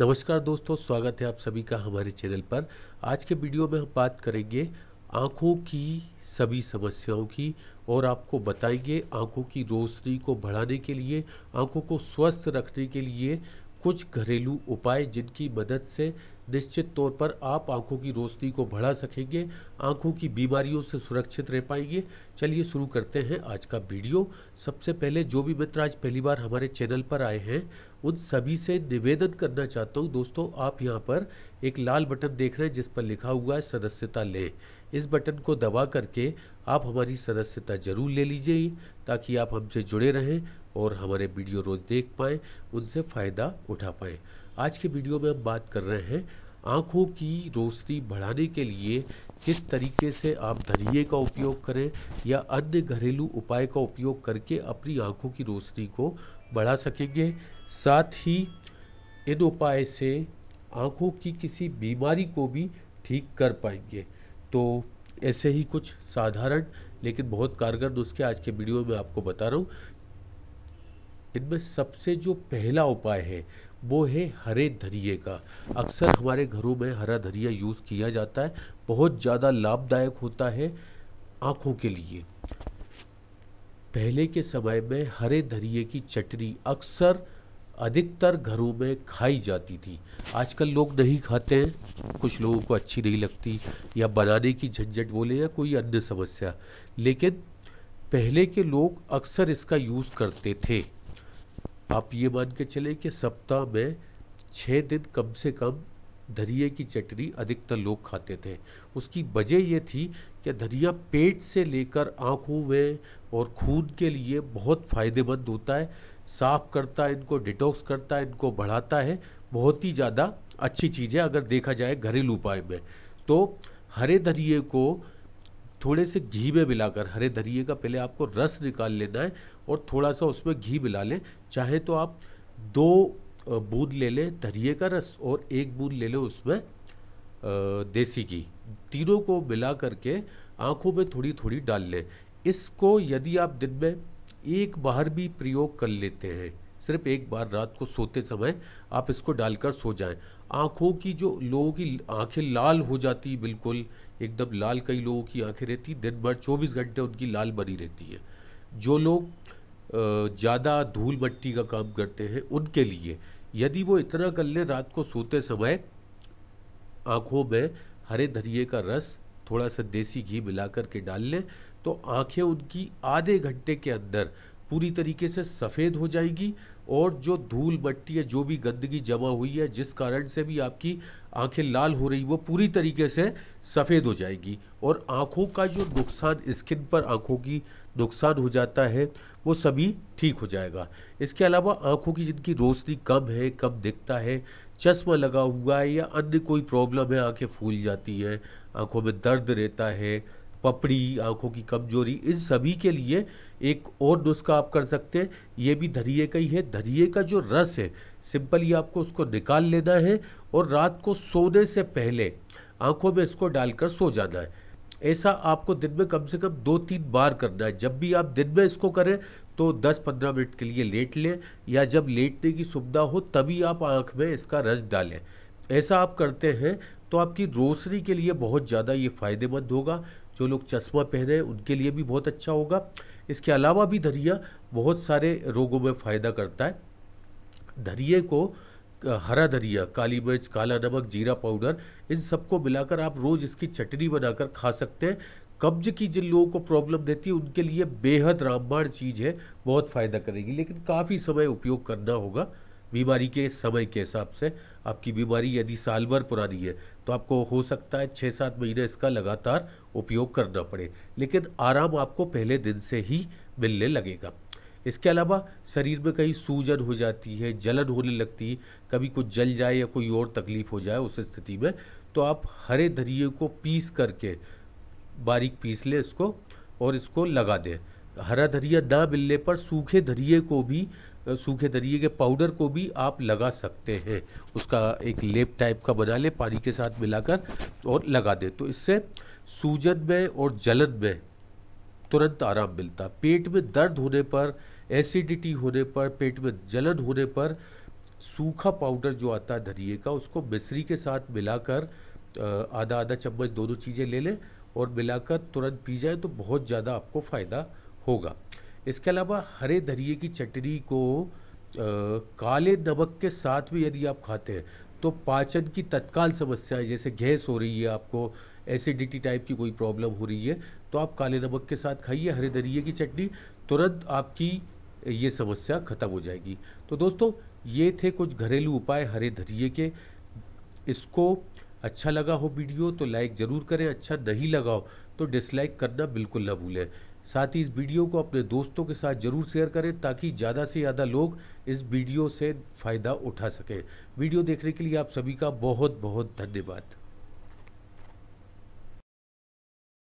नमस्कार दोस्तों स्वागत है आप सभी का हमारे चैनल पर आज के वीडियो में हम बात करेंगे आँखों की सभी समस्याओं की और आपको बताएंगे आँखों की रोशनी को बढ़ाने के लिए आँखों को स्वस्थ रखने के लिए कुछ घरेलू उपाय जिनकी मदद से निश्चित तौर पर आप आंखों की रोशनी को बढ़ा सकेंगे आंखों की बीमारियों से सुरक्षित रह पाएंगे चलिए शुरू करते हैं आज का वीडियो सबसे पहले जो भी मित्र आज पहली बार हमारे चैनल पर आए हैं उन सभी से निवेदन करना चाहता हूँ दोस्तों आप यहाँ पर एक लाल बटन देख रहे हैं जिस पर लिखा हुआ है सदस्यता लें इस बटन को दबा करके आप हमारी सदस्यता ज़रूर ले लीजिए ताकि आप हमसे जुड़े रहें और हमारे वीडियो रोज़ देख पाएँ उनसे फ़ायदा उठा पाएँ आज के वीडियो में हम बात कर रहे हैं आँखों की रोशनी बढ़ाने के लिए किस तरीके से आप धनिए का उपयोग करें या अन्य घरेलू उपाय का उपयोग करके अपनी आँखों की रोशनी को बढ़ा सकेंगे साथ ही इन उपाय से आँखों की किसी बीमारी को भी ठीक कर पाएंगे तो ऐसे ही कुछ साधारण लेकिन बहुत कारगर नुस्खे आज के वीडियो में आपको बता रहा हूँ इनमें सबसे जो पहला उपाय है वो है हरे धरिए का अक्सर हमारे घरों में हरा धनिया यूज़ किया जाता है बहुत ज़्यादा लाभदायक होता है आँखों के लिए पहले के समय में हरे धरिए की चटनी अक्सर अधिकतर घरों में खाई जाती थी आजकल लोग नहीं खाते हैं कुछ लोगों को अच्छी नहीं लगती या बनाने की झंझट बोले या कोई अन्य समस्या लेकिन पहले के लोग अक्सर इसका यूज़ करते थे आप ये मान के चले कि सप्ताह में छः दिन कम से कम धनिए की चटनी अधिकतर लोग खाते थे उसकी वजह ये थी कि धनिया पेट से लेकर आँखों में और खून के लिए बहुत फ़ायदेमंद होता है साफ करता है इनको डिटॉक्स करता है इनको बढ़ाता है बहुत ही ज़्यादा अच्छी चीज़ है अगर देखा जाए घरेलू उपाय में तो हरे धनिए को थोड़े से घी में मिलाकर हरे धनिए का पहले आपको रस निकाल लेना है और थोड़ा सा उसमें घी मिला लें चाहे तो आप दो बूंद ले लें धरिए का रस और एक बूंद ले लें उसमें देसी घी तीनों को मिला करके आँखों में थोड़ी थोड़ी डाल लें इसको यदि आप दिन में एक बार भी प्रयोग कर लेते हैं सिर्फ एक बार रात को सोते समय आप इसको डालकर सो जाएं आँखों की जो लोगों की आंखें लाल हो जाती बिल्कुल एकदम लाल कई लोगों की आंखें रहती दिन भर चौबीस घंटे उनकी लाल बनी रहती है जो लोग ज़्यादा धूल मट्टी का काम करते हैं उनके लिए यदि वो इतना कर ले रात को सोते समय आँखों में हरे धनिए का रस थोड़ा सा देसी घी मिला करके डाल लें तो आँखें उनकी आधे घंटे के अंदर पूरी तरीके से सफ़ेद हो जाएगी और जो धूल बट्टी है जो भी गंदगी जमा हुई है जिस कारण से भी आपकी आंखें लाल हो रही वो पूरी तरीके से सफ़ेद हो जाएगी और आंखों का जो नुकसान स्किन पर आंखों की नुकसान हो जाता है वो सभी ठीक हो जाएगा इसके अलावा आंखों की जिनकी रोशनी कम है कम दिखता है चश्मा लगा हुआ है या अन्य कोई प्रॉब्लम है आँखें फूल जाती हैं आँखों में दर्द रहता है पपड़ी आँखों की कमजोरी इन सभी के लिए एक और नुस्खा आप कर सकते हैं ये भी धरिए का ही है धनिए का जो रस है सिंपली आपको उसको निकाल लेना है और रात को सोने से पहले आँखों में इसको डालकर सो जाना है ऐसा आपको दिन में कम से कम दो तीन बार करना है जब भी आप दिन में इसको करें तो 10-15 मिनट के लिए लेट लें या जब लेटने की सुविधा हो तभी आप आँख में इसका रस डालें ऐसा आप करते हैं तो आपकी रोसरी के लिए बहुत ज़्यादा ये फ़ायदेमंद होगा जो लोग चश्मा पहने उनके लिए भी बहुत अच्छा होगा इसके अलावा भी धनिया बहुत सारे रोगों में फ़ायदा करता है धनिए को हरा धनिया काली मिर्च काला नमक जीरा पाउडर इन सबको मिलाकर आप रोज़ इसकी चटनी बनाकर खा सकते हैं कब्ज की जिन लोगों को प्रॉब्लम देती है उनके लिए बेहद रामबाण चीज़ है बहुत फ़ायदा करेगी लेकिन काफ़ी समय उपयोग करना होगा बीमारी के समय के हिसाब से आपकी बीमारी यदि साल भर पुरानी है तो आपको हो सकता है छः सात महीने इसका लगातार उपयोग करना पड़े लेकिन आराम आपको पहले दिन से ही मिलने लगेगा इसके अलावा शरीर में कहीं सूजन हो जाती है जलन होने लगती है कभी कुछ जल जाए या कोई और तकलीफ़ हो जाए उस स्थिति में तो आप हरे धनिए को पीस करके बारीक पीस लें इसको और इसको लगा दें हरा धनिया ना मिलने पर सूखे धनिए को भी सूखे दरिए के पाउडर को भी आप लगा सकते हैं उसका एक लेप टाइप का बना लें पानी के साथ मिलाकर और लगा दें तो इससे सूजन में और जलन में तुरंत आराम मिलता पेट में दर्द होने पर एसिडिटी होने पर पेट में जलन होने पर सूखा पाउडर जो आता है धनिए का उसको मिश्री के साथ मिलाकर आधा आधा चम्मच दो दो चीज़ें ले लें और मिलाकर तुरंत पी जाए तो बहुत ज़्यादा आपको फ़ायदा होगा इसके अलावा हरे धरिए की चटनी को आ, काले नमक के साथ भी यदि आप खाते हैं तो पाचन की तत्काल समस्या जैसे गैस हो रही है आपको एसिडिटी टाइप की कोई प्रॉब्लम हो रही है तो आप काले नमक के साथ खाइए हरे धनिए की चटनी तुरंत आपकी ये समस्या ख़त्म हो जाएगी तो दोस्तों ये थे कुछ घरेलू उपाय हरे धरिए के इसको अच्छा लगा हो वीडियो तो लाइक ज़रूर करें अच्छा नहीं लगा हो तो डिसलाइक करना बिल्कुल ना भूलें साथ ही इस वीडियो को अपने दोस्तों के साथ जरूर शेयर करें ताकि ज़्यादा से ज़्यादा लोग इस वीडियो से फ़ायदा उठा सकें वीडियो देखने के लिए आप सभी का बहुत बहुत धन्यवाद